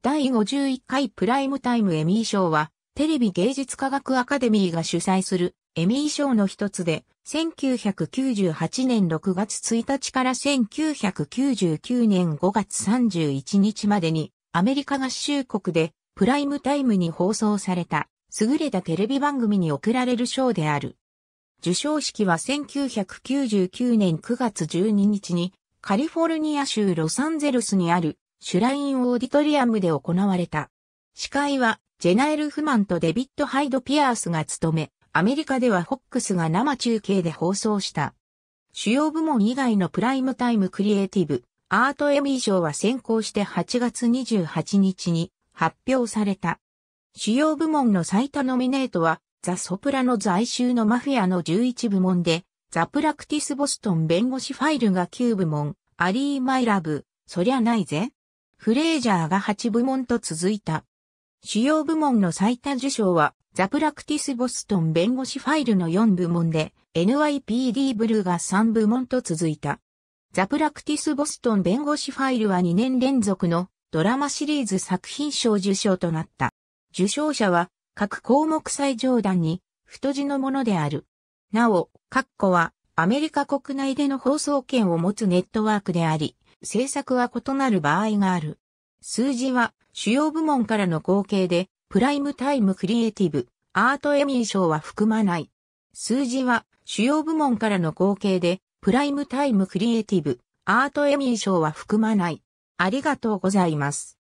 第51回プライムタイムエミー賞は、テレビ芸術科学アカデミーが主催するエミー賞の一つで、1998年6月1日から1999年5月31日までに、アメリカ合衆国でプライムタイムに放送された、優れたテレビ番組に贈られる賞である。受賞式は1999年9月12日に、カリフォルニア州ロサンゼルスにあるシュラインオーディトリアムで行われた。司会は、ジェナエル・フマンとデビッド・ハイド・ピアースが務め、アメリカではフォックスが生中継で放送した。主要部門以外のプライムタイムクリエイティブ、アートエミー賞は先行して8月28日に発表された。主要部門の最多ノミネートは、ザ・ソプラノ在収のマフィアの11部門で、ザ・プラクティス・ボストン弁護士ファイルが9部門、アリー・マイ・ラブ、そりゃないぜ。フレージャーが8部門と続いた。主要部門の最多受賞は、ザ・プラクティス・ボストン弁護士ファイルの4部門で、NYPD ブルーが3部門と続いた。ザ・プラクティス・ボストン弁護士ファイルは2年連続のドラマシリーズ作品賞受賞となった。受賞者は各項目最上段に太字のものである。なお、ッコはアメリカ国内での放送権を持つネットワークであり、政策は異なる場合がある。数字は主要部門からの合計で、プライムタイムクリエイティブ、アートエミー賞は含まない。数字は主要部門からの合計で、プライムタイムクリエイティブ、アートエミー賞は含まない。ありがとうございます。